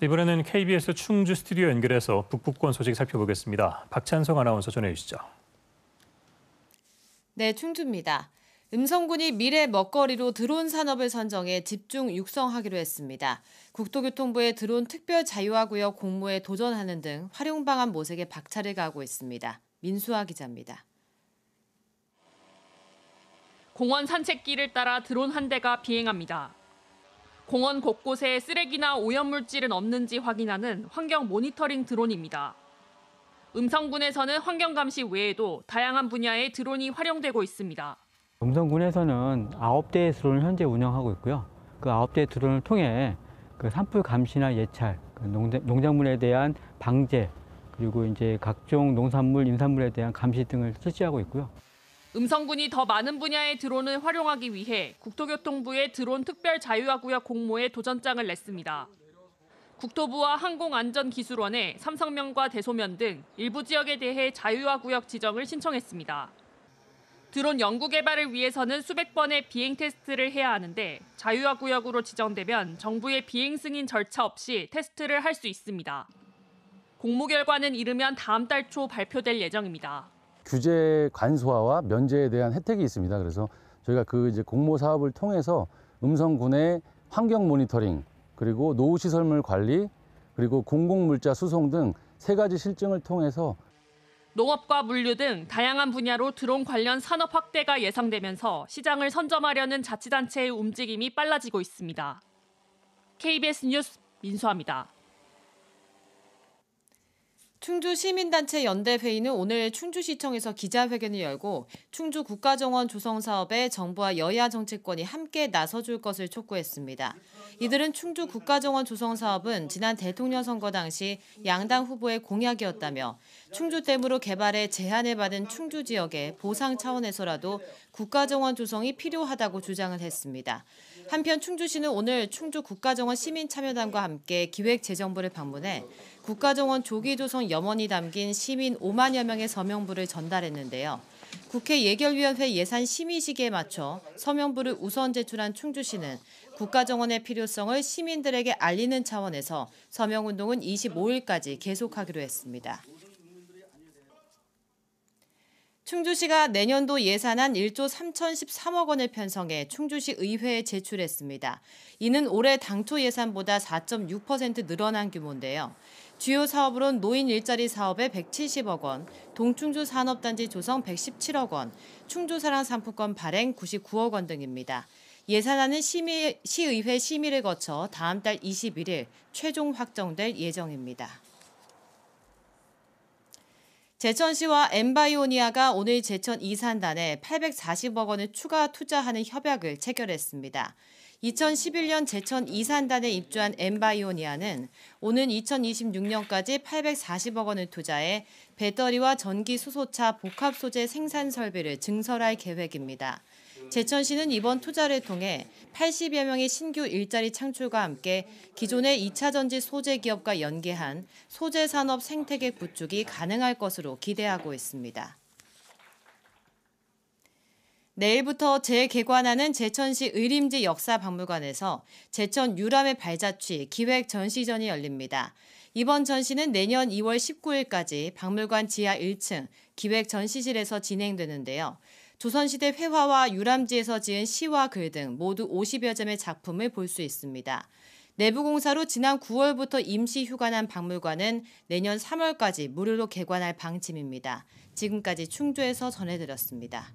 네, 이번에는 KBS 충주 스튜디오 연결해서 북북권 소식 살펴보겠습니다. 박찬성 아나운서 전해주시죠. 네, 충주입니다. 음성군이 미래 먹거리로 드론 산업을 선정해 집중 육성하기로 했습니다. 국토교통부의 드론 특별 자유화구역 공모에 도전하는 등 활용 방안 모색에 박차를 가하고 있습니다. 민수아 기자입니다. 공원 산책길을 따라 드론 한 대가 비행합니다. 공원 곳곳에 쓰레기나 오염물질은 없는지 확인하는 환경 모니터링 드론입니다. 음성군에서는 환경감시 외에도 다양한 분야의 드론이 활용되고 있습니다. 음성군에서는 9대의 드론을 현재 운영하고 있고요. 그 9대의 드론을 통해 그 산불 감시나 예찰, 그 농작물에 대한 방제, 그리고 이제 각종 농산물, 인산물에 대한 감시 등을 실시하고 있고요. 음성군이 더 많은 분야의 드론을 활용하기 위해 국토교통부의 드론 특별 자유화구역 공모에 도전장을 냈습니다. 국토부와 항공안전기술원에 삼성면과 대소면 등 일부 지역에 대해 자유화구역 지정을 신청했습니다. 드론 연구 개발을 위해서는 수백 번의 비행 테스트를 해야 하는데 자유화구역으로 지정되면 정부의 비행 승인 절차 없이 테스트를 할 수 있습니다. 공모 결과는 이르면 다음 달 초 발표될 예정입니다. 규제 간소화와 면제에 대한 혜택이 있습니다. 그래서 저희가 그 이제 공모 사업을 통해서 음성군의 환경 모니터링 그리고 노후 시설물 관리 그리고 공공물자 수송 등 세 가지 실증을 통해서 농업과 물류 등 다양한 분야로 드론 관련 산업 확대가 예상되면서 시장을 선점하려는 자치단체의 움직임이 빨라지고 있습니다. KBS 뉴스 민수아입니다. 충주 시민단체 연대회의는 오늘 충주시청에서 기자회견을 열고 충주 국가정원 조성 사업에 정부와 여야 정치권이 함께 나서줄 것을 촉구했습니다. 이들은 충주 국가정원 조성 사업은 지난 대통령 선거 당시 양당 후보의 공약이었다며 충주댐으로 개발에 제한을 받은 충주 지역의 보상 차원에서라도 국가정원 조성이 필요하다고 주장을 했습니다. 한편 충주시는 오늘 충주 국가정원 시민참여단과 함께 기획재정부를 방문해 국가정원 조기 조성 염원이 담긴 시민 5만여 명의 서명부를 전달했는데요. 국회 예결위원회 예산 심의 시기에 맞춰 서명부를 우선 제출한 충주시는 국가정원의 필요성을 시민들에게 알리는 차원에서 서명운동은 25일까지 계속하기로 했습니다. 충주시가 내년도 예산안 1조 3,013억 원을 편성해 충주시 의회에 제출했습니다. 이는 올해 당초 예산보다 4.6% 늘어난 규모인데요. 주요 사업으론 노인 일자리 사업에 170억 원, 동충주 산업단지 조성 117억 원, 충주사랑 상품권 발행 99억 원 등입니다. 예산안은 심의, 시의회 심의를 거쳐 다음 달 21일 최종 확정될 예정입니다. 제천시와 엠바이오니아가 오늘 제천 이산단에 840억 원을 추가 투자하는 협약을 체결했습니다. 2011년 제천 이산단에 입주한 엠바이오니아는 오는 2026년까지 840억 원을 투자해 배터리와 전기 수소차 복합 소재 생산 설비를 증설할 계획입니다. 제천시는 이번 투자를 통해 80여 명의 신규 일자리 창출과 함께 기존의 2차 전지 소재 기업과 연계한 소재 산업 생태계 구축이 가능할 것으로 기대하고 있습니다. 내일부터 재개관하는 제천시 의림지 역사박물관에서 제천 유람의 발자취 기획 전시전이 열립니다. 이번 전시는 내년 2월 19일까지 박물관 지하 1층 기획 전시실에서 진행되는데요. 조선시대 회화와 유람지에서 지은 시와 글 등 모두 50여 점의 작품을 볼 수 있습니다. 내부 공사로 지난 9월부터 임시 휴관한 박물관은 내년 3월까지 무료로 개관할 방침입니다. 지금까지 충주에서 전해드렸습니다.